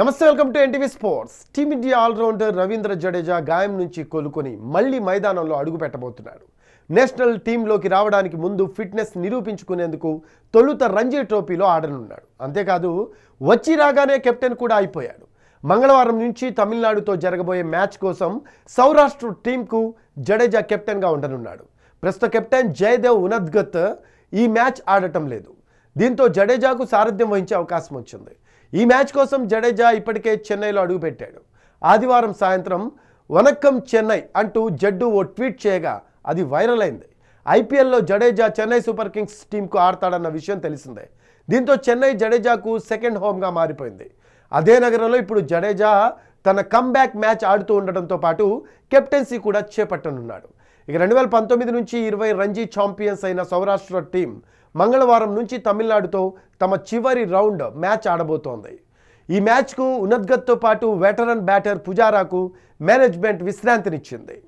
నమస్తే welcome to NTV sports team India allrounder Ravindra Jadeja గాయం నుంచి కోలుకొని మళ్ళీ మైదానంలో అడుగుపెట్టబోతున్నాడు నేషనల్ టీంలోకి రావడానికి ముందు ఫిట్నెస్ నిరూపించుకునేందుకు తొలుత రంజీ ట్రోఫీలో ఆడనున్నాడు అంతేకాదు వచ్చి రాగానే కెప్టెన్ కూడా అయిపోయాడు మంగళవారం నుంచి తమిళనాడుతో జరగబోయే మ్యాచ్ కోసం సౌరాష్ట్ర టీంకు జడేజా కెప్టెన్గా ఉండనున్నాడు ప్రస్తుత కెప్టెన్ జయదేవ్ ఉనద్గత్ ఈ మ్యాచ్ ఆడటం లేదు దీంతో జడేజాకు సారథ్యం వహించే అవకాశం వచ్చింది ఈ మ్యాచ్ కోసం జడేజా ఇప్పటికే చెన్నైలో అడుగుపెట్టాడు ఆదివారం సాయంత్రం వనక్కం చెన్నై అంటూ జడ్డు ఓ ట్వీట్ చేయగా అది వైరల్ అయింది ఐపీఎల్లో జడేజా చెన్నై సూపర్ కింగ్స్ టీంకు ఆడతాడన్న విషయం తెలిసిందే దీంతో చెన్నై జడేజాకు సెకండ్ హోమ్గా మారిపోయింది అదే నగరంలో ఇప్పుడు జడేజా తన కమ్బ్యాక్ మ్యాచ్ ఆడుతూ ఉండడంతో పాటు కెప్టెన్సీ కూడా చేపట్టనున్నాడు ఇక రెండు వేల పంతొమ్మిది నుంచి ఇరవై రంజీ ఛాంపియన్స్ అయిన సౌరాష్ట్ర టీం మంగళవారం నుంచి తమిళనాడుతో తమ చివరి రౌండ్ మ్యాచ్ ఆడబోతోంది ఈ మ్యాచ్కు ఉన్నద్గత్తో పాటు వెటరన్ బ్యాటర్ పుజారాకు మేనేజ్మెంట్ విశ్రాంతినిచ్చింది